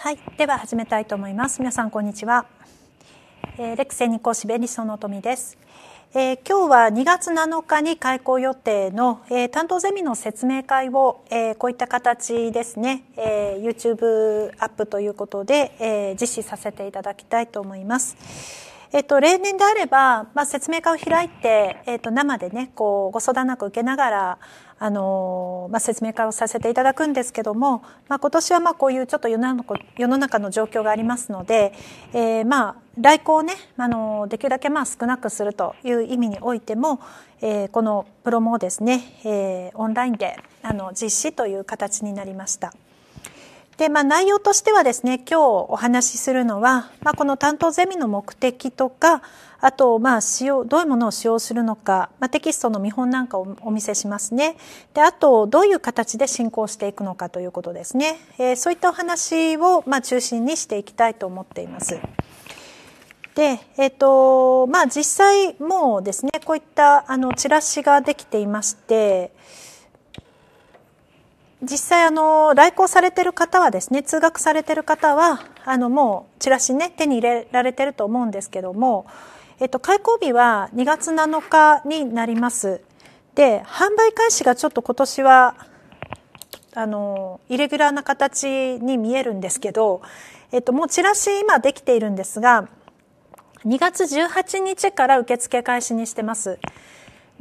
はい、では始めたいと思います。皆さんこんにちは。えー、レクセニコシベリソト富です。えー、今日は2月7日に開校予定の、えー、担当ゼミの説明会を、えー、こういった形ですね、えー、YouTube アップということで、えー、実施させていただきたいと思います。えっと、例年であれば、まあ、説明会を開いて、えっと、生でね、こう、ご相談なく受けながら、あの、まあ、説明会をさせていただくんですけども、まあ、今年はまあこういうちょっと世の中の状況がありますので、えー、まあ来校をね、あのできるだけまあ少なくするという意味においても、えー、このプロモをですね、えー、オンラインであの実施という形になりました。で、まあ、内容としてはですね、今日お話しするのは、まあ、この担当ゼミの目的とか、あと、まあ、使用、どういうものを使用するのか、まあ、テキストの見本なんかをお見せしますね。で、あと、どういう形で進行していくのかということですね。えー、そういったお話を、まあ、中心にしていきたいと思っています。で、えっ、ー、と、まあ、実際、もうですね、こういった、あの、チラシができていまして、実際あの来校されてる方はですね通学されてる方はあのもうチラシね手に入れられてると思うんですけども、えっと、開校日は2月7日になりますで販売開始がちょっと今年はあのイレギュラーな形に見えるんですけど、えっと、もうチラシ今できているんですが2月18日から受付開始にしてます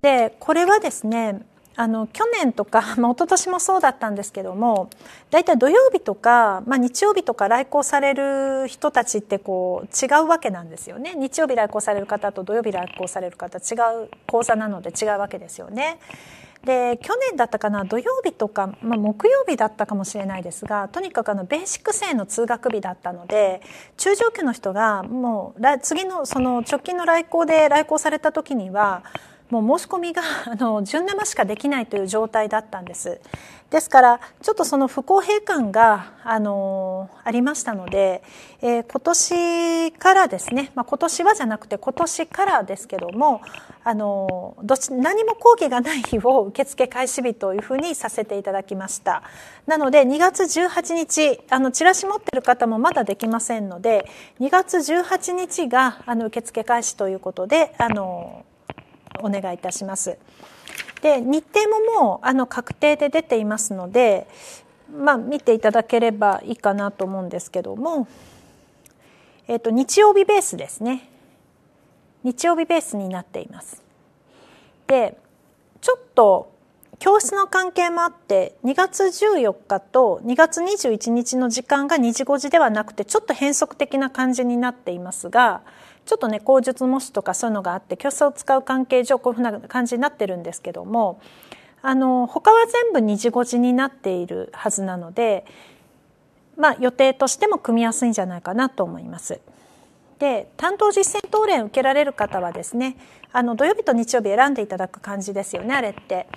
でこれはですねあの去年とか、まあ、一昨年もそうだったんですけども大体土曜日とか、まあ、日曜日とか来校される人たちってこう違うわけなんですよね日曜日来校される方と土曜日来校される方違う講座なので違うわけですよね。で去年だったかな土曜日とか、まあ、木曜日だったかもしれないですがとにかくあのベーシック生の通学日だったので中上級の人がもう次のその直近の来校で来校された時にはもう申し込みが あの純生しかできないという状態だったんですですからちょっとその不公平感があのありましたので、えー、今年からですね、まあ、今年はじゃなくて今年からですけどもあのどち何も講義がない日を受付開始日というふうにさせていただきましたなので2月18日あのチラシ持ってる方もまだできませんので2月18日があの受付開始ということであのお願いいたします。で日程ももうあの確定で出ていますので、まあ、見ていただければいいかなと思うんですけども、えーと日曜日ベースですね日曜日ベースになっています。でちょっと教室の関係もあって2月14日と2月21日の時間が2時5時ではなくてちょっと変則的な感じになっていますがちょっとね口述模試とかそういうのがあって虚数を使う関係上こういうふうな感じになってるんですけどもあの他は全部二次5字になっているはずなので、まあ、予定としても組みやすいんじゃないかなと思います。で担当実践答練受けられる方はですねあの土曜日と日曜日選んでいただく感じですよねあれって。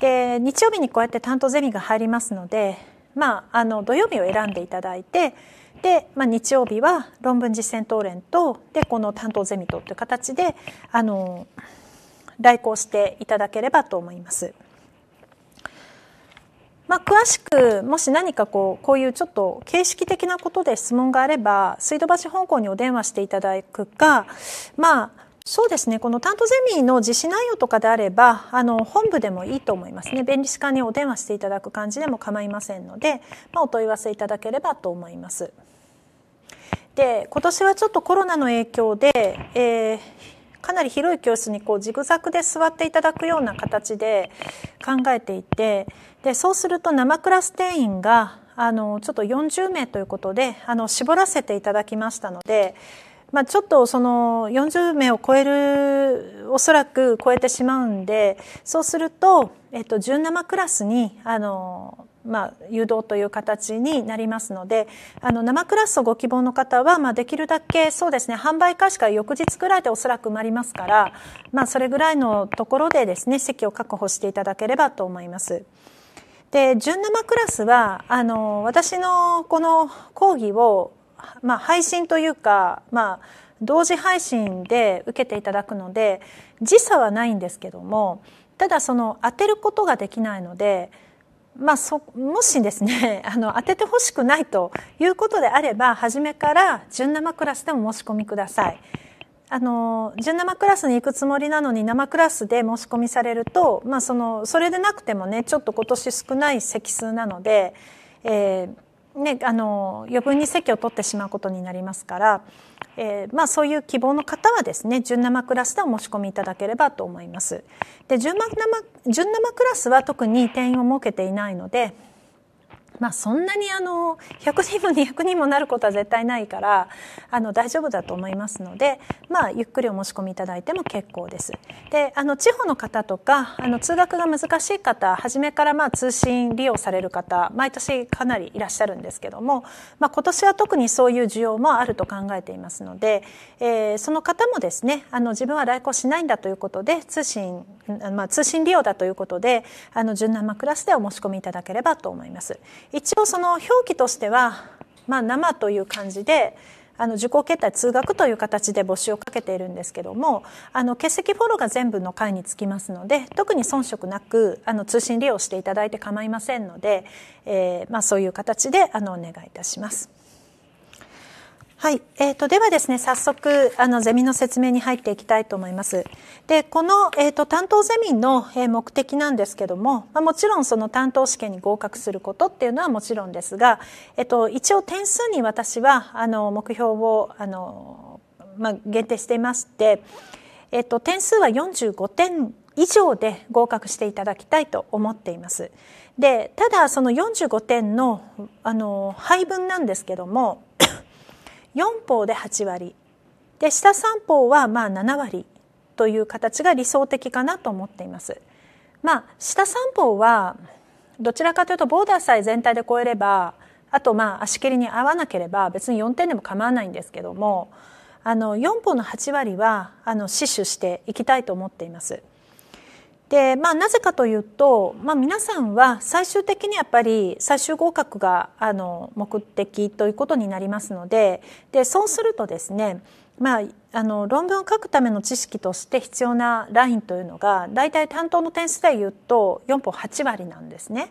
で日曜日にこうやって担当ゼミが入りますので、まあ、あの土曜日を選んでいただいて。で、まあ、日曜日は論文実践討論とでこの担当ゼミとという形であの来校していただければと思います。まあ、詳しくもし何かこうこういうちょっと形式的なことで質問があれば水道橋本校にお電話していただくかまあそうですねこの担当ゼミの実施内容とかであればあの本部でもいいと思いますね弁理士課にお電話していただく感じでも構いませんので、まあ、お問い合わせいただければと思います。で今年はちょっとコロナの影響で、えー、かなり広い教室にこうジグザグで座っていただくような形で考えていてでそうすると生クラス定員があのちょっと40名ということであの絞らせていただきましたので。まあ、ちょっとその40名を超えるおそらく超えてしまうんでそうすると、えっと、純生クラスにあのまあ、誘導という形になりますのであの生クラスをご希望の方は、まあ、できるだけそうですね販売開始から翌日ぐらいでおそらく埋まりますから、まあ、それぐらいのところでですね席を確保していただければと思います。で純生クラスはあの私のこの講義を、まあ、配信というか、まあ、同時配信で受けていただくので時差はないんですけどもただその当てることができないので。まあ、そもしですね あの当ててほしくないということであれば初めから純生クラスでも申し込みください。あの純生クラスに行くつもりなのに生クラスで申し込みされると、まあ、そのそれでなくてもねちょっと今年少ない席数なので、えーね、あの余分に席を取ってしまうことになりますからえーまあ、そういう希望の方はですね純生クラスでお申し込みいただければと思います。で純生純生クラスは特に定員を設けていないのでまあ、そんなにあの100人も200人もなることは絶対ないからあの大丈夫だと思いますので、まあ、ゆっくりお申し込みいただいても結構です。であの地方の方とかあの通学が難しい方初めからまあ通信利用される方毎年かなりいらっしゃるんですけども、まあ、今年は特にそういう需要もあると考えていますので、えその方もですねあの自分は来校しないんだということで通信,、まあ、通信利用だということであの純生クラスでお申し込みいただければと思います。一応その表記としては、まあ、生という感じであの受講形態通学という形で募集をかけているんですけどもあの欠席フォローが全部の会につきますので特に遜色なくあの通信利用していただいて構いませんので、えーまあ、そういう形であのお願いいたします。はい、えーと、ではですね早速あのゼミの説明に入っていきたいと思います。でこの、えーと、担当ゼミの、えー、目的なんですけども、まあ、もちろんその担当試験に合格することっていうのはもちろんですが、えーと、一応点数に私はあの目標をあの、まあ、限定していまして、えー、と点数は45点以上で合格していただきたいと思っています。でただその45点のあの配分なんですけども4方で8割で下3方はまあ7割という形が理想的かなと思っています。まあ、下3方はどちらかというとボーダーさえ全体で超えればあとまあ足切りに合わなければ別に4点でも構わないんですけどもあの4方の8割はあの死守していきたいと思っています。で、まあ、なぜかというと、まあ、皆さんは最終的にやっぱり最終合格があの目的ということになりますのででそうするとですねまあ、あの論文を書くための知識として必要なラインというのが大体担当の点数でいうと4歩8割なんですね。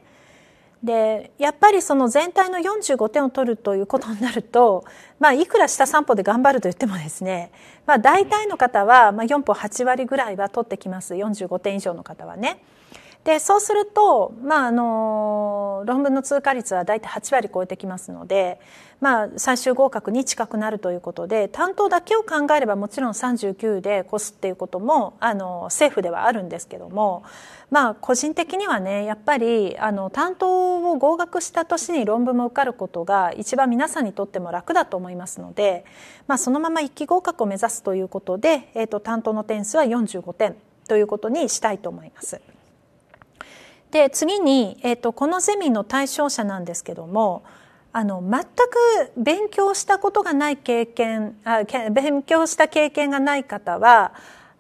でやっぱりその全体の45点を取るということになると、まあ、いくら下3歩で頑張ると言ってもですね、まあ、大体の方は、まあ、4歩8割ぐらいは取ってきます45点以上の方はね。でそうすると、まああの論文の通過率は大体8割超えてきますので、まあ、最終合格に近くなるということで担当だけを考えればもちろん39で越すっていうこともあの政府ではあるんですけども、まあ、個人的にはねやっぱりあの担当を合格した年に論文も受かることが一番皆さんにとっても楽だと思いますので、まあ、そのまま1期合格を目指すということで、えーと、と担当の点数は45点ということにしたいと思います。で次に、えーと、このゼミの対象者なんですけどもあの全く勉強したことがない経験あ勉強した経験がない方は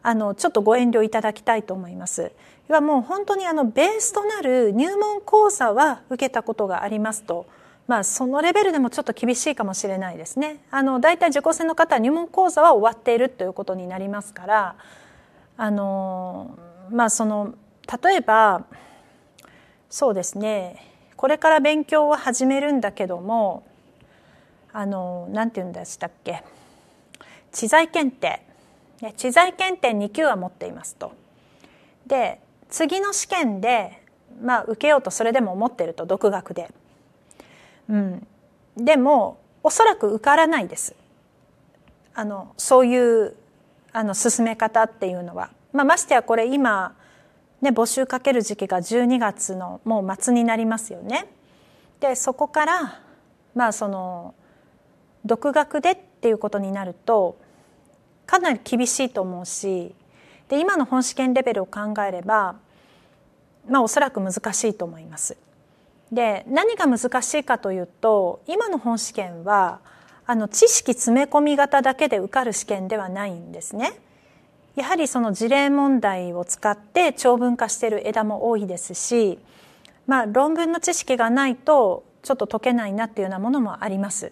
あのちょっとご遠慮いただきたいと思います。要はもう本当にあのベースとなる入門講座は受けたことがありますと。まあ、そのレベルでもちょっと厳しいかもしれないですね。あの大体受講生の方は入門講座は終わっているということになりますからあの、まあ、その例えばそうですねこれから勉強を始めるんだけどもあの何て言うんでしたっけ知財検定、知財検定2級は持っていますと。で次の試験で、まあ、受けようとそれでも思ってると独学で。うん、でもおそらく受からないです。あのそういうあの進め方っていうのは、まあ、ましてやこれ今ね、募集かける時期が12月のもう末になりますよね。でそこからまあその独学でっていうことになるとかなり厳しいと思うしで今の本試験レベルを考えればまあおそらく難しいと思います。で何が難しいかというと今の本試験はあの知識詰め込み型だけで受かる試験ではないんですね。やはりその事例問題を使って長文化している枝も多いですし、まあ、論文の知識がないとちょっと解けないなっていうようなものもあります。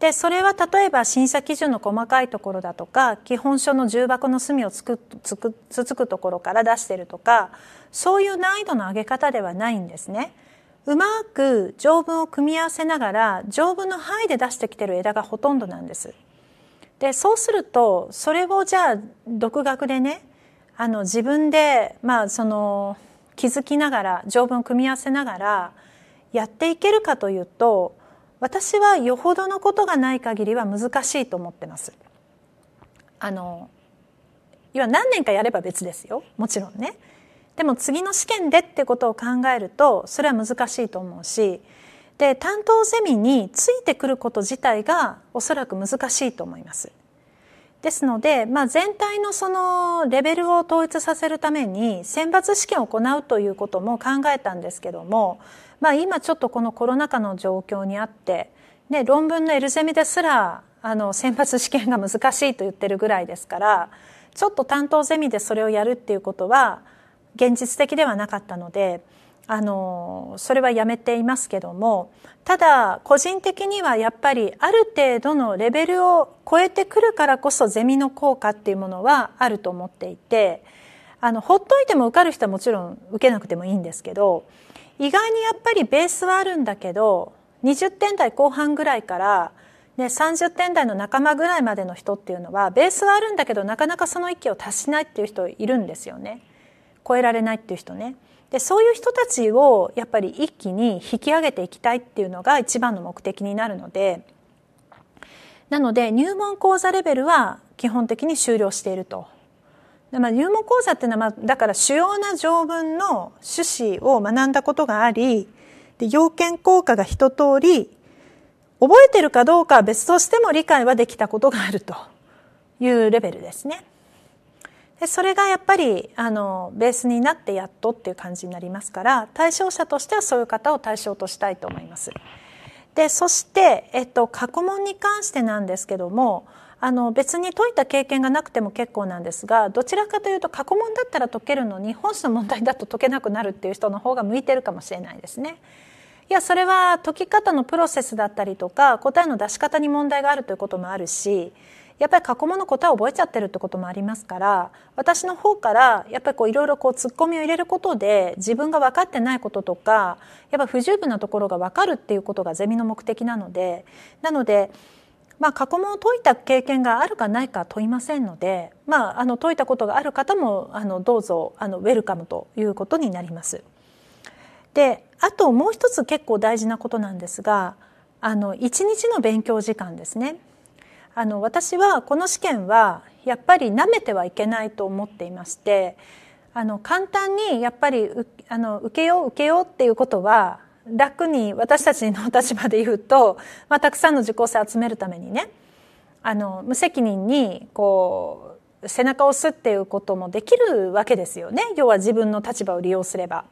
でそれは例えば審査基準の細かいところだとか基本書の重箱の隅をつくつくつつくところから出してるとかそういう難易度の上げ方ではないんですね。うまく条文を組み合わせながら条文の範囲で出してきてる枝がほとんどなんです。でそうするとそれをじゃあ独学でねあの自分で、まあ、その気づきながら条文を組み合わせながらやっていけるかというと私はよほどのことがない限りは難しいと思ってます。あの要は何年かやれば別ですよもちろんね。でも次の試験でってことを考えるとそれは難しいと思うしで担当ゼミについてくること自体がおそらく難しいと思います。ですので、まあ、全体のそのレベルを統一させるために選抜試験を行うということも考えたんですけども、まあ、今ちょっとこのコロナ禍の状況にあって、ね、論文の L ゼミですらあの選抜試験が難しいと言ってるぐらいですからちょっと担当ゼミでそれをやるっていうことは現実的ではなかったので。あのそれはやめていますけどもただ個人的にはやっぱりある程度のレベルを超えてくるからこそゼミの効果っていうものはあると思っていてあのほっといても受かる人はもちろん受けなくてもいいんですけど意外にやっぱりベースはあるんだけど20点台後半ぐらいからね、30点台の仲間ぐらいまでの人っていうのはベースはあるんだけどなかなかその域を達しないっていう人いるんですよね超えられないっていう人ね。でそういう人たちをやっぱり一気に引き上げていきたいっていうのが一番の目的になるのでなので入門講座レベルは基本的に終了していると。まあ、入門講座っていうのは、まだから主要な条文の趣旨を学んだことがありで要件効果が一通り覚えてるかどうかは別としても理解はできたことがあるというレベルですね。でそれがやっぱりあのベースになってやっとっていう感じになりますから対象者としてはそういう方を対象としたいと思います。でそして、えっと、過去問に関してなんですけどもあの別に解いた経験がなくても結構なんですがどちらかというと過去問だったら解けるのに本質の問題だと解けなくなるっていう人の方が向いてるかもしれないですね。いやそれは解き方のプロセスだったりとか答えの出し方に問題があるということもあるしやっぱり過去問の答えを覚えちゃってるってこともありますから私の方からやっぱりいろいろツッコミを入れることで自分が分かってないこととかやっぱ不十分なところが分かるっていうことがゼミの目的なのでなので。まあ、過去問を解いた経験があるかないか問いませんので、まあ、あの解いたことがある方もあのどうぞあのウェルカムということになります。であともう一つ結構大事なことなんですがあの1日の勉強時間ですね。あの私はこの試験はやっぱり舐めてはいけないと思っていましてあの簡単にやっぱりあの受けよう受けようっていうことは楽に私たちの立場で言うと、まあ、たくさんの受講生集めるためにねあの無責任にこう背中を押すっていうこともできるわけですよね要は自分の立場を利用すれば。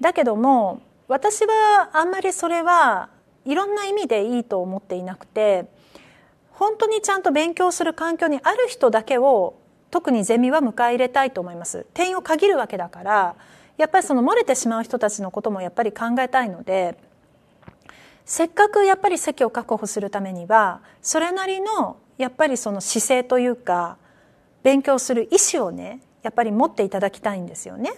だけども私はあんまりそれはいろんな意味でいいと思っていなくて本当にちゃんと勉強する環境にある人だけを特にゼミは迎え入れたいと思います。定員を限るわけだからやっぱりその漏れてしまう人たちのこともやっぱり考えたいのでせっかくやっぱり席を確保するためにはそれなりのやっぱりその姿勢というか勉強する意思をねやっぱり持っていただきたいんですよね。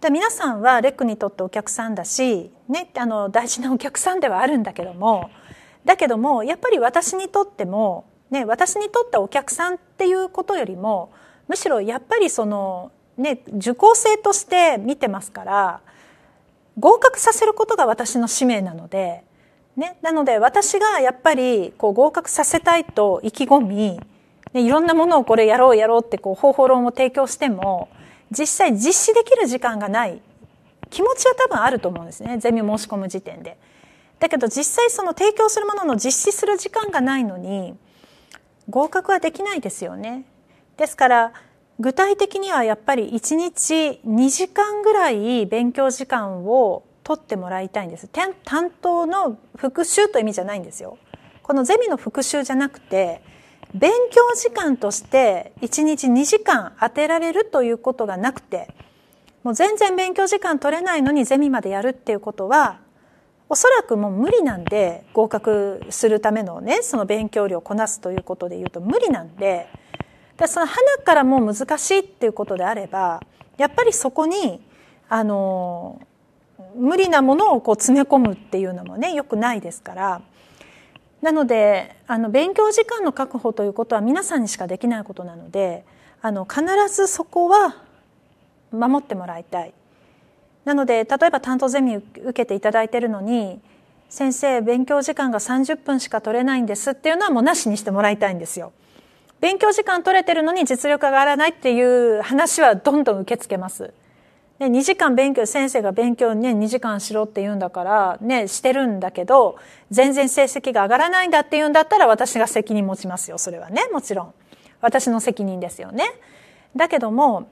で皆さんはレックにとってお客さんだし、ね、あの大事なお客さんではあるんだけどもだけどもやっぱり私にとっても、ね、私にとったお客さんっていうことよりもむしろやっぱりその、ね、受講生として見てますから合格させることが私の使命なので、ね、なので私がやっぱりこう合格させたいと意気込み、ね、いろんなものをこれやろうやろうってこう方法論を提供しても実際実施できる時間がない気持ちは多分あると思うんですねゼミ申し込む時点で。だけど実際その提供するものの実施する時間がないのに合格はできないですよね。ですから具体的にはやっぱり1日2時間ぐらい勉強時間を取ってもらいたいんです。担当の復習という意味じゃないんですよ。このゼミの復習じゃなくて勉強時間として1日2時間当てられるということがなくてもう全然勉強時間取れないのにゼミまでやるっていうことはおそらくもう無理なんで合格するためのねその勉強量をこなすということで言うと無理なんでだその花からもう難しいっていうことであればやっぱりそこにあの無理なものをこう詰め込むっていうのもねよくないですからなのであの勉強時間の確保ということは皆さんにしかできないことなのであの必ずそこは守ってもらいたいなので例えば担当ゼミ受けていただいてるのに先生勉強時間が30分しか取れないんですっていうのはもうなしにしてもらいたいんですよ。勉強時間取れてるのに実力が上がらないっていう話はどんどん受け付けます。ね、2時間勉強、先生が勉強ね、2時間しろって言うんだから、ね、してるんだけど、全然成績が上がらないんだって言うんだったら私が責任持ちますよ、それはね、もちろん。私の責任ですよね。だけども、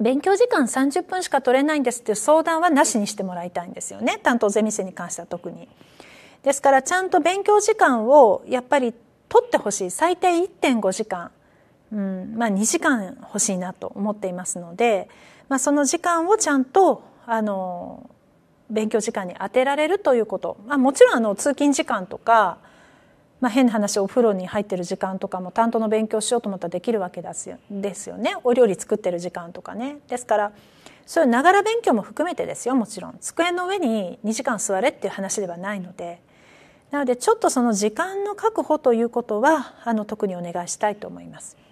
勉強時間30分しか取れないんですっていう相談はなしにしてもらいたいんですよね担当ゼミ生に関しては特に。ですからちゃんと勉強時間をやっぱり取ってほしい最低1.5時間、うんまあ、2時間欲しいなと思っていますので、まあ、その時間をちゃんとあの勉強時間に充てられるということ、まあ、もちろんあの通勤時間とかまあ、変な話お風呂に入ってる時間とかも担当の勉強しようと思ったらできるわけですよですよねお料理作ってる時間とかね。ですからそういうながら勉強も含めてですよもちろん机の上に2時間座れっていう話ではないのでなのでちょっとその時間の確保ということはあの特にお願いしたいと思います。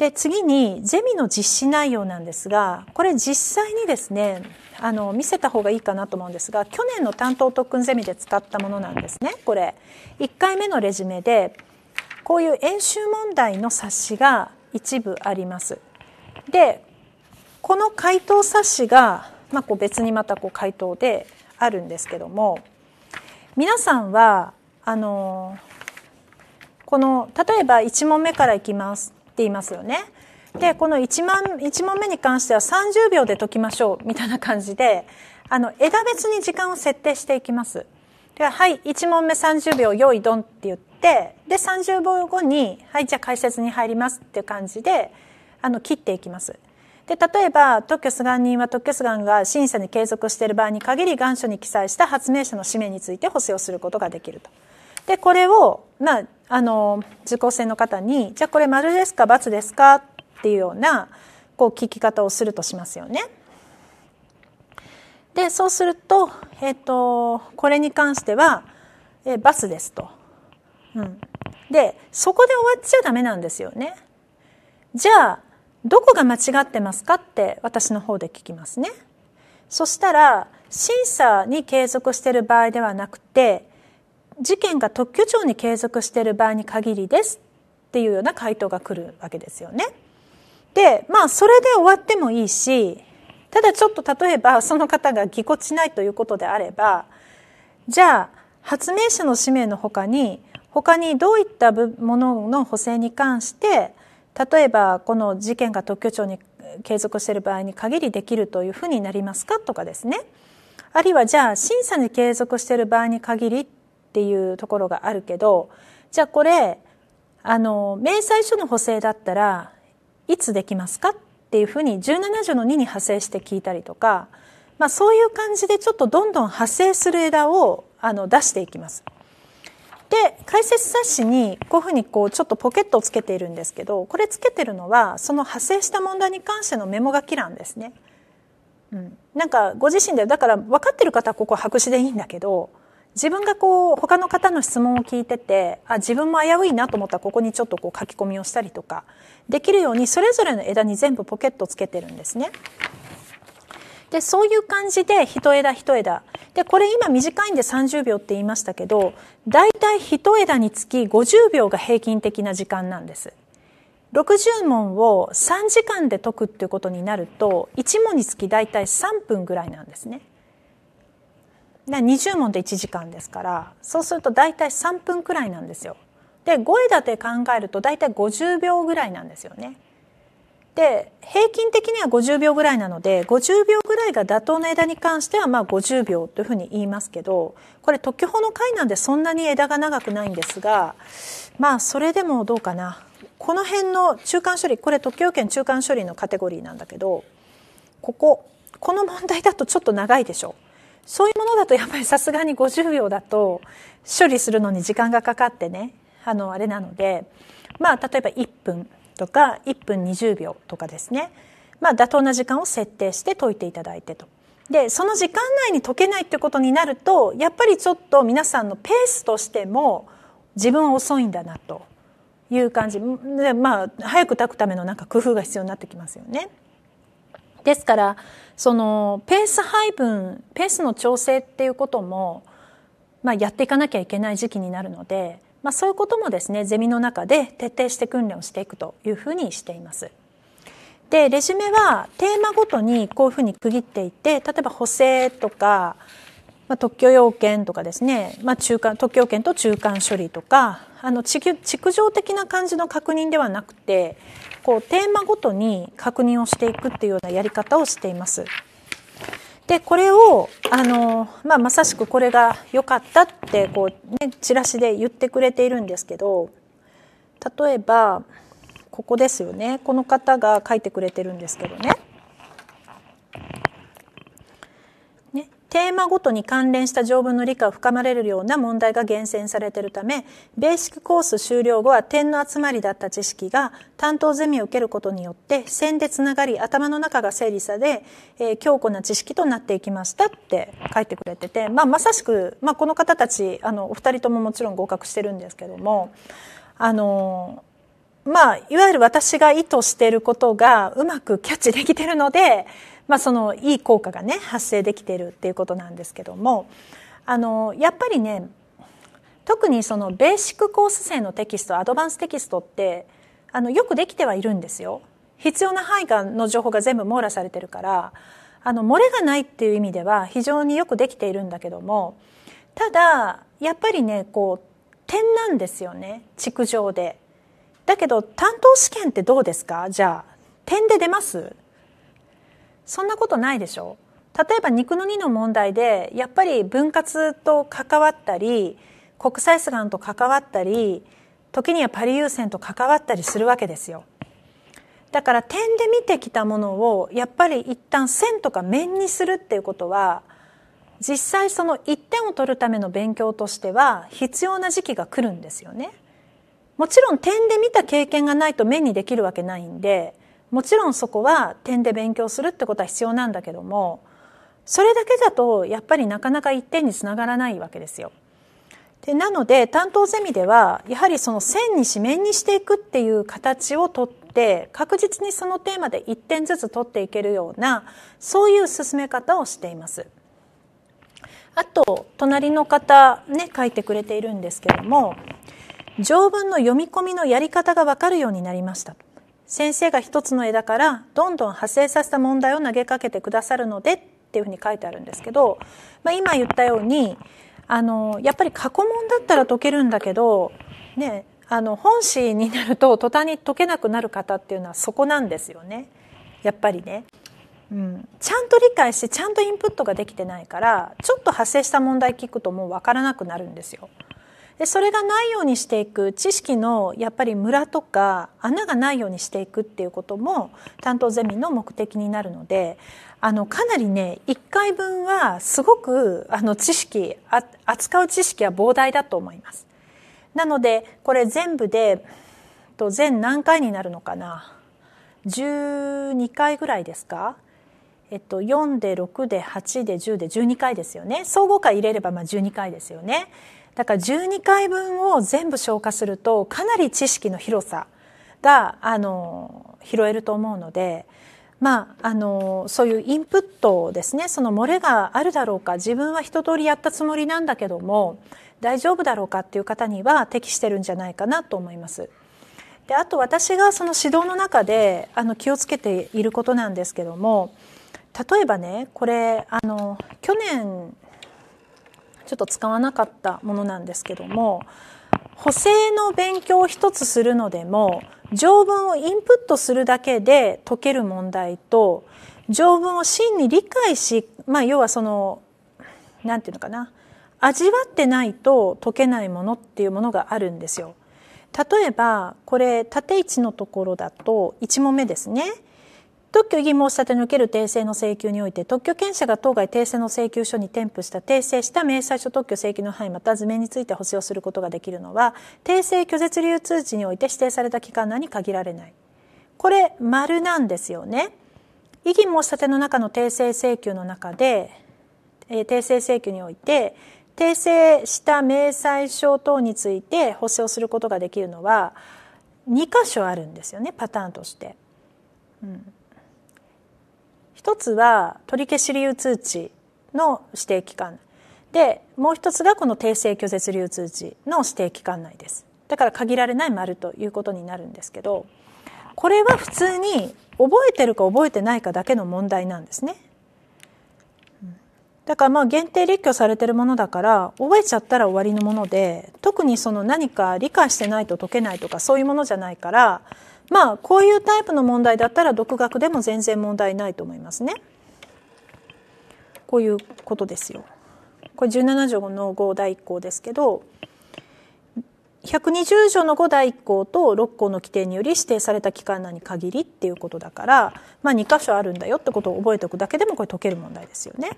で、次に、ゼミの実施内容なんですが、これ実際にですね、あの、見せた方がいいかなと思うんですが、去年の担当特訓ゼミで使ったものなんですね、これ。1回目のレジュメで、こういう演習問題の冊子が一部あります。で、この回答冊子が、まあ、こう別にまたこう回答であるんですけども、皆さんは、あの、この、例えば1問目からいきます。っていますよね。で、この1万、1問目に関しては30秒で解きましょうみたいな感じで、あの、枝別に時間を設定していきます。では、はい、1問目30秒、用意ドンって言って、で、30秒後に、はい、じゃあ解説に入りますっていう感じで、あの、切っていきます。で、例えば、特許出願人は特許出願が審査に継続している場合に限り、願書に記載した発明者の氏名について補正をすることができると。で、これを、まあ、あの受講生の方にじゃあこれ丸ですか×ですかっていうようなこう聞き方をするとしますよね。でそうすると,、えーと、これに関しては、えー、バスですと。うん、でそこで終わっちゃダメなんですよね。じゃあどこが間違ってますかって私の方で聞きますね。そしたら審査に継続している場合ではなくて事件が特許庁に継続している場合に限りですっていうような回答が来るわけですよね。でまあそれで終わってもいいしただちょっと例えばその方がぎこちないということであればじゃあ発明者の氏名の他に他にどういったものの補正に関して例えばこの事件が特許庁に継続している場合に限りできるというふうになりますかとかですねあるいはじゃあ審査に継続している場合に限りっていうところがあるけどじゃあこれあの明細書の補正だったらいつできますかっていうふうに17条の2に派生して聞いたりとか、まあ、そういう感じでちょっとどんどん派生する枝をあの出していきます。で解説冊子にこういうふうにこうちょっとポケットをつけているんですけどこれつけてるのはその派生した問題に関してのメモ書き欄ですね。うん、なんかご自身でだから分かってる方はここ白紙でいいんだけど自分がこう他の方の質問を聞いててあ自分も危ういなと思ったらここにちょっとこう書き込みをしたりとかできるようにそれぞれの枝に全部ポケットつけてるんですね。でそういう感じで一枝一枝でこれ今短いんで30秒って言いましたけど大体一枝につき50秒が平均的な時間なんです。60問を3時間で解くっていうことになると1問につき大体3分ぐらいなんですね。20問で1時間ですからそうすると大体3分くらいなんですよ。で5枝でて考えると大体50秒ぐらいなんですよね。で平均的には50秒ぐらいなので50秒ぐらいが妥当な枝に関してはまあ50秒というふうに言いますけどこれ特許法の回なんでそんなに枝が長くないんですがまあそれでもどうかなこの辺の中間処理これ特許権中間処理のカテゴリーなんだけどこここの問題だとちょっと長いでしょう。そういうものだとやっぱりさすがに50秒だと処理するのに時間がかかってね、あの、あれなので、まあ、例えば1分とか1分20秒とかですね、まあ、妥当な時間を設定して解いていただいてと。で、その時間内に解けないってことになると、やっぱりちょっと皆さんのペースとしても自分は遅いんだなという感じ。で、まあ、早く解くためのなんか工夫が必要になってきますよね。ですから、そのペース配分、ペースの調整っていうことも、まあ、やっていかなきゃいけない時期になるので、まあ、そういうこともですねゼミの中で徹底して訓練をしていくというふうにしています。でレジュメはテーマごとにこういうふうに区切っていて例えば補正とか、まあ、特許要件とかですね、まあ、中間特許要件と中間処理とかあの地区上的な感じの確認ではなくてこうテーマごとに確認をしていくっていうようなやり方をしています。でこれをあの、まあ、まさしくこれが良かったってこう、ね、チラシで言ってくれているんですけど例えばここですよねこの方が書いてくれてるんですけどね。テーマごとに関連した条文の理解を深まれるような問題が厳選されているためベーシックコース終了後は点の集まりだった知識が担当ゼミを受けることによって線でつながり頭の中が整理され、えー、強固な知識となっていきましたって書いてくれてて、まあ、まさしく、まあ、この方たちあのお二人とももちろん合格してるんですけどもあのまあ、いわゆる私が意図していることがうまくキャッチできてるのでまあ、そのいい効果がね発生できているっていうことなんですけどもあのやっぱりね特にそのベーシックコース生のテキストアドバンステキストってあのよくできてはいるんですよ。必要な範囲の情報が全部網羅されてるからあの漏れがないっていう意味では非常によくできているんだけどもただやっぱりねこう点なんですよね築上で。だけど担当試験ってどうですかじゃあ点で出ますそんなことないでしょ例えば肉の2の問題でやっぱり分割と関わったり国際スランと関わったり時にはパリ優先と関わったりするわけですよだから点で見てきたものをやっぱり一旦線とか面にするっていうことは実際その1点を取るための勉強としては必要な時期が来るんですよねもちろん点で見た経験がないと面にできるわけないんでもちろんそこは点で勉強するってことは必要なんだけどもそれだけだとやっぱりなかなか一点につながらないわけですよ。でなので担当ゼミではやはりその線に紙面にしていくっていう形をとって確実にそのテーマで一点ずつ取っていけるようなそういう進め方をしています。あと隣の方ね書いてくれているんですけども条文の読み込みのやり方がわかるようになりましたと。先生が一つの枝からどんどん派生させた問題を投げかけてくださるのでっていうふうに書いてあるんですけど、まあ、今言ったようにあのやっぱり過去問だったら解けるんだけど、ね、あの本誌になると途端に解けなくなる方っていうのはそこなんですよねやっぱりね。うん、ちゃんと理解してちゃんとインプットができてないからちょっと発生した問題聞くともう分からなくなるんですよ。でそれがないようにしていく知識のやっぱり村とか穴がないようにしていくっていうことも担当ゼミの目的になるのであのかなりね1回分はすごくあの知識扱う知識は膨大だと思います。なのでこれ全部でと全何回になるのかな12回ぐらいですかえっと、4で6で8で10で12回ですよね総合回入れればまあ12回ですよねだから12回分を全部消化するとかなり知識の広さがあの拾えると思うので。まあ、あのそういうインプットですねその漏れがあるだろうか自分は一通りやったつもりなんだけども大丈夫だろうかっていう方には適してるんじゃないかなと思います。であと私がその指導の中であの気をつけていることなんですけども例えばねこれあの去年ちょっと使わなかったものなんですけども、補正の勉強を一つするのでも、条文をインプットするだけで解ける問題と、条文を真に理解し、まあ、要はその、なんていうのかな、味わってないと解けないものっていうものがあるんですよ。例えば、これ、縦位置のところだと、1問目ですね。特許義務申立てにおける訂正の請求において特許権者が当該訂正の請求書に添付した訂正した明細書特許請求の範囲また図面について補正をすることができるのは訂正拒絶流通知において指定された期間内に限られないこれ丸なんですよね異議申立ての中の訂正請求の中で、えー、訂正請求において訂正した明細書等について補正をすることができるのは2箇所あるんですよねパターンとして。うん一つは取り消し流通値の指定期間でもう一つがこの訂正拒絶流通値の指定期間内ですだから限られない丸ということになるんですけどこれは普通に覚えてるか覚えてないかだけの問題なんですねだからまあ限定列挙されてるものだから覚えちゃったら終わりのもので特にその何か理解してないと解けないとかそういうものじゃないからまあこういうタイプの問題だったら独学でも全然問題ないと思いますね。こういうことですよ。これ17条の5第1項ですけど120条の5第1項と6項の規定により指定された期間内に限りっていうことだから、まあ、2箇所あるんだよってことを覚えておくだけでもこれ解ける問題ですよね。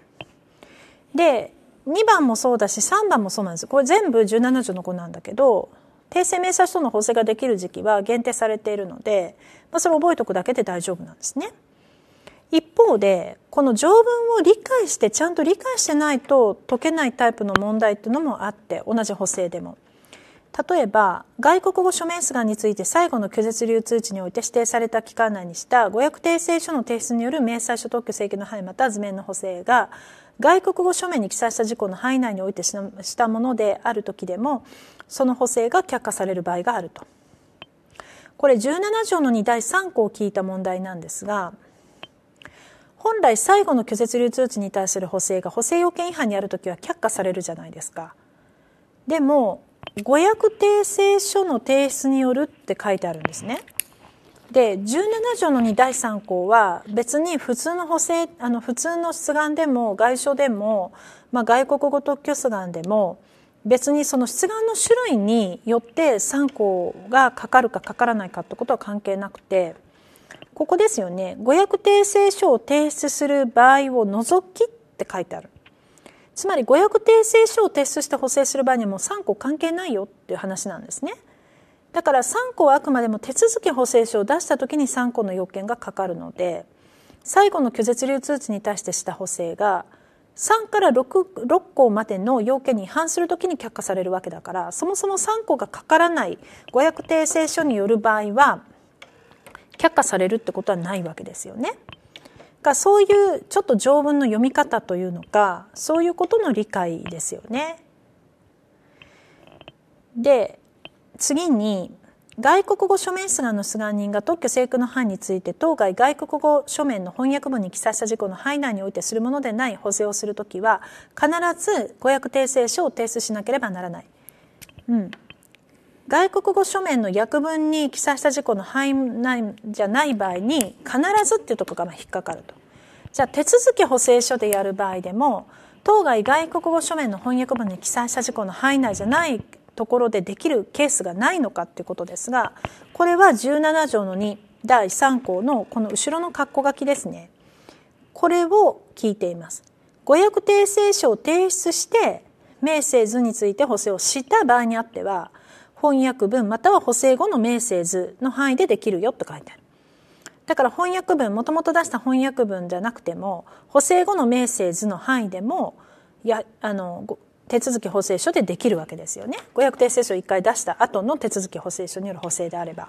で2番もそうだし3番もそうなんですこれ全部17条の5なんだけど訂正明細書の補正ができる時期は限定されているので、まあ、それを覚えておくだけで大丈夫なんですね。一方でこの条文を理解してちゃんと理解してないと解けないタイプの問題っていうのもあって同じ補正でも。例えば外国語書面出願について最後の拒絶流通知において指定された期間内にした誤訳訂正書の提出による明細書特許請求の範囲または図面の補正が外国語書面に記載した事項の範囲内においてしたものである時でもその補正が却下される場合があると。これ17条の2第3項を聞いた問題なんですが本来最後の拒絶流通知に対する補正が補正要件違反にある時は却下されるじゃないですか。でも誤訳訂正書の提出によるって書いてあるんですね。で17条の2第3項は別に普通の補正あの普通の出願でも外書でも、まあ、外国語特許出願でも別にその出願の種類によって3項がかかるかかからないかってことは関係なくてここですよね誤訳訂正書を提出する場合を除きって書いてある。つまり誤訳訂正書を提出して補正する場合にはもう3項関係ないよっていう話なんですね。だから3個はあくまでも手続き補正書を出した時に3個の要件がかかるので最後の拒絶流通知に対してした補正が3から 6, 6項までの要件に違反するときに却下されるわけだからそもそも3項がかからない誤訳訂正書による場合は却下されるってことはないわけですよね。がそういうちょっと条文の読み方というのかそういうことの理解ですよね。で次に外国語書面出願の出願人が特許制空の範について当該外国語書面の翻訳文に記載した事項の範囲内においてするものでない補正をするときは必ず公約訂正書を提出しなければならない。うん、外国語書面の訳文に記載した事項の範囲内じゃない場合に必ずっていうところが引っかかると。じゃあ手続き補正書でやる場合でも当該外国語書面の翻訳文に記載した事項の範囲内じゃないところでできるケースがないのかということですがこれは17条の2第3項のこの後ろの括弧書きですねこれを聞いています。誤訳訂正書を提出して明生図について補正をした場合にあっては翻訳文または補正後の明生図の範囲でできるよと書いてある。だから翻訳文もともと出した翻訳文じゃなくても補正後の明生図の範囲でもやあの手続き補正書でできるわけですよね。500訂正書1回出した後の手続き補正書による補正であれば。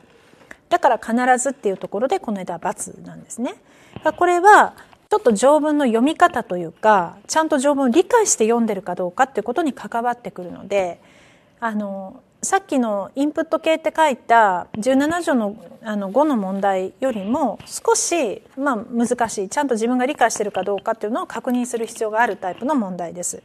だから必ずっていうところでこの間は×なんですね。これはちょっと条文の読み方というかちゃんと条文を理解して読んでるかどうかっていうことに関わってくるのであのさっきのインプット系って書いた17条のあの5の問題よりも少し、まあ、難しいちゃんと自分が理解してるかどうかっていうのを確認する必要があるタイプの問題です。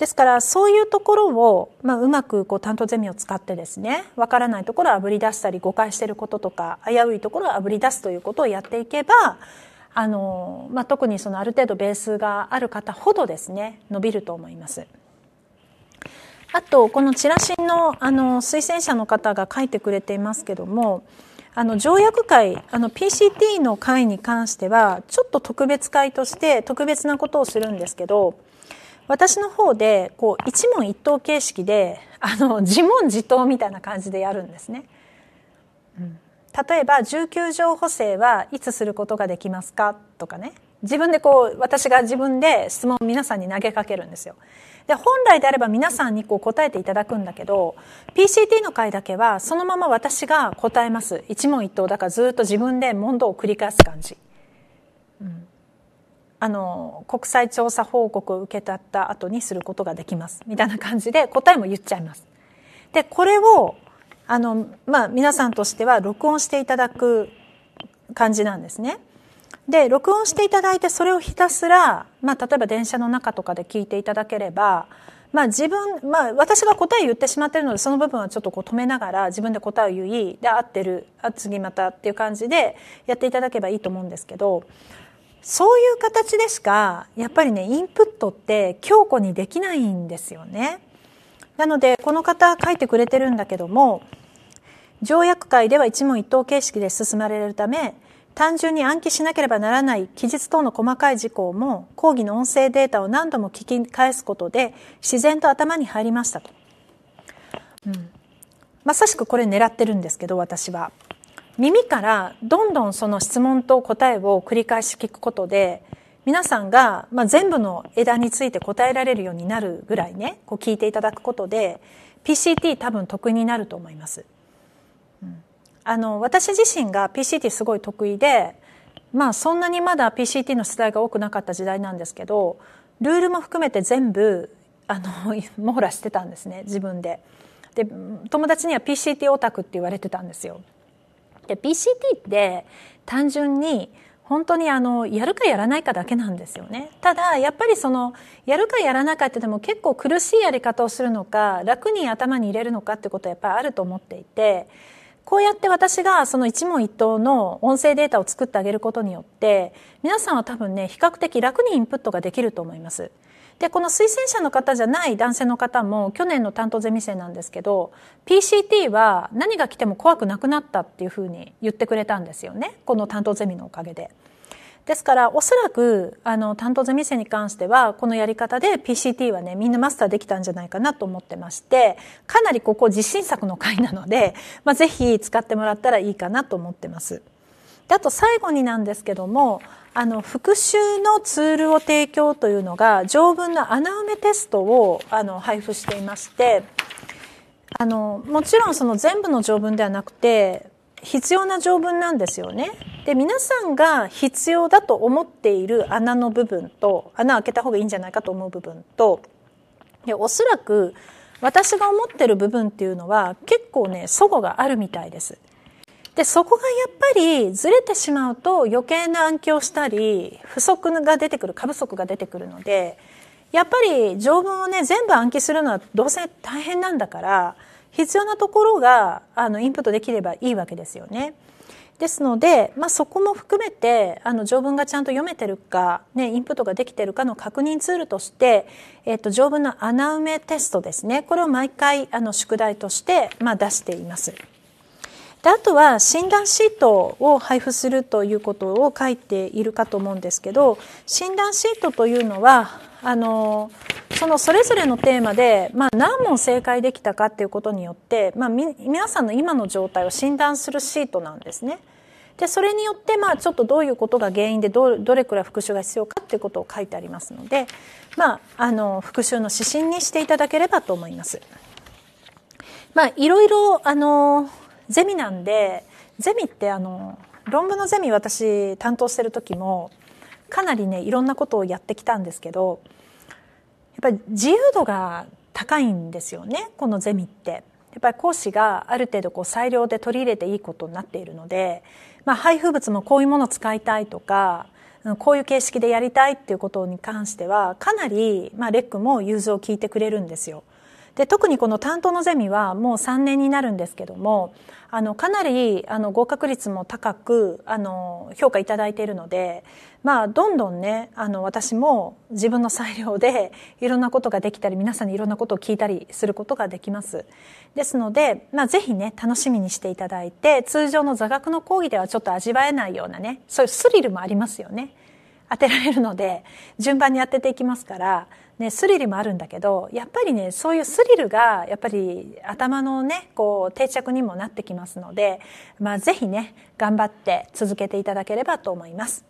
ですからそういうところを、まあ、うまくこう担当ゼミを使ってですねわからないところをあぶり出したり誤解していることとか危ういところをあぶり出すということをやっていけばあの、まあ、特にそのある程度ベースがある方ほどですね伸びると思います。あとこのチラシのあの推薦者の方が書いてくれていますけどもあの条約会あの PCT の会に関してはちょっと特別会として特別なことをするんですけど私の方で、こう、一問一答形式で、あの、自問自答みたいな感じでやるんですね。例えば、19条補正はいつすることができますかとかね。自分でこう、私が自分で質問を皆さんに投げかけるんですよ。で、本来であれば皆さんにこう答えていただくんだけど、PCT の回だけはそのまま私が答えます。一問一答だからずっと自分で問答を繰り返す感じ。うん、あの、国際調査報告を受け取った後にすることができます。みたいな感じで答えも言っちゃいます。で、これを、あの、まあ、皆さんとしては録音していただく感じなんですね。で、録音していただいて、それをひたすら、まあ、例えば電車の中とかで聞いていただければ、まあ、自分、まあ、私が答え言ってしまってるので、その部分はちょっとこう止めながら、自分で答えを言い、で、合ってる、あ、次またっていう感じでやっていただけばいいと思うんですけど、そういう形でしかやっぱりねインプットって強固にできないんですよね。なのでこの方書いてくれてるんだけども条約界では一問一答形式で進まれるため単純に暗記しなければならない記述等の細かい事項も講義の音声データを何度も聞き返すことで自然と頭に入りましたと、うん、まさしくこれ狙ってるんですけど私は。耳からどんどんその質問と答えを繰り返し聞くことで皆さんが、まあ、全部の枝について答えられるようになるぐらいねこう聞いていただくことで PCT 多分得意になると思います。うん、あの私自身が PCT すごい得意で、まあ、そんなにまだ PCT の世代が多くなかった時代なんですけどルールも含めて全部あの 網羅してたんですね自分で。で友達には PCT オタクって言われてたんですよ。で PCT って単純に本当にあのやるかやらないかだけなんですよねただやっぱりそのやるかやらなかってでも結構苦しいやり方をするのか楽に頭に入れるのかってことはやっぱりあると思っていてこうやって私がその一問一答の音声データを作ってあげることによって皆さんは多分ね比較的楽にインプットができると思います。で、この推薦者の方じゃない男性の方も、去年の担当ゼミ生なんですけど、PCT は何が来ても怖くなくなったっていうふうに言ってくれたんですよね。この担当ゼミのおかげで。ですから、おそらく、あの、担当ゼミ生に関しては、このやり方で PCT はね、みんなマスターできたんじゃないかなと思ってまして、かなりここ自信作の回なので、まあ、ぜひ使ってもらったらいいかなと思ってます。であと最後になんですけどもあの復習のツールを提供というのが条文の穴埋めテストをあの配布していましてあのもちろんその全部の条文ではなくて必要な条文なんですよね。で皆さんが必要だと思っている穴の部分と穴開けた方がいいんじゃないかと思う部分とでおそらく私が思ってる部分っていうのは結構ね齟齬があるみたいです。で、そこがやっぱりずれてしまうと余計な暗記をしたり、不足が出てくる、過不足が出てくるので、やっぱり条文をね、全部暗記するのはどうせ大変なんだから、必要なところが、あの、インプットできればいいわけですよね。ですので、まあ、そこも含めてあの条文がちゃんと読めてるか、ね、インプットができてるかの確認ツールとして、えっと、条文の穴埋めテストですねこれを毎回あの宿題として、まあ、出しています。であとは診断シートを配布するということを書いているかと思うんですけど診断シートというのはあのそのそれぞれのテーマで、まあ、何問正解できたかっていうことによって、まあ、皆さんの今の状態を診断するシートなんですね。でそれによってまあちょっとどういうことが原因でどどれくらい復習が必要かっていうことを書いてありますので、まあ、あの復習の指針にしていただければと思います。まあ、いろいろあのゼミなんでゼミってあの論文のゼミ私担当してる時もかなりねいろんなことをやってきたんですけどやっぱり自由度が高いんですよねこのゼミって。やっぱり講師がある程度こう裁量で取り入れていいことになっているので、まあ、配布物もこういうものを使いたいとかこういう形式でやりたいっていうことに関してはかなり、まあ、レックも融通を聞いてくれるんですよ。で特にこの担当のゼミはもう3年になるんですけどもあのかなりあの合格率も高くあの評価いただいているので、まあ、どんどんねあの私も自分の裁量で いろんなことができたり皆さんにいろんなことを聞いたりすることができますですので、まあ、ぜひね楽しみにしていただいて通常の座学の講義ではちょっと味わえないようなねそういうスリルもありますよね。当てられるので順番に当てていきますからね、スリルもあるんだけどやっぱりねそういうスリルがやっぱり頭のねこう定着にもなってきますので、まあ、ぜひね頑張って続けていただければと思います。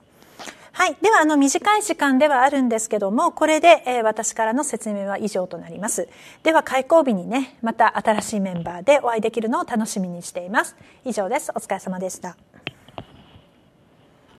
はい。では、あの、短い時間ではあるんですけども、これで、えー、私からの説明は以上となります。では、開講日にね、また新しいメンバーでお会いできるのを楽しみにしています。以上です。お疲れ様でした。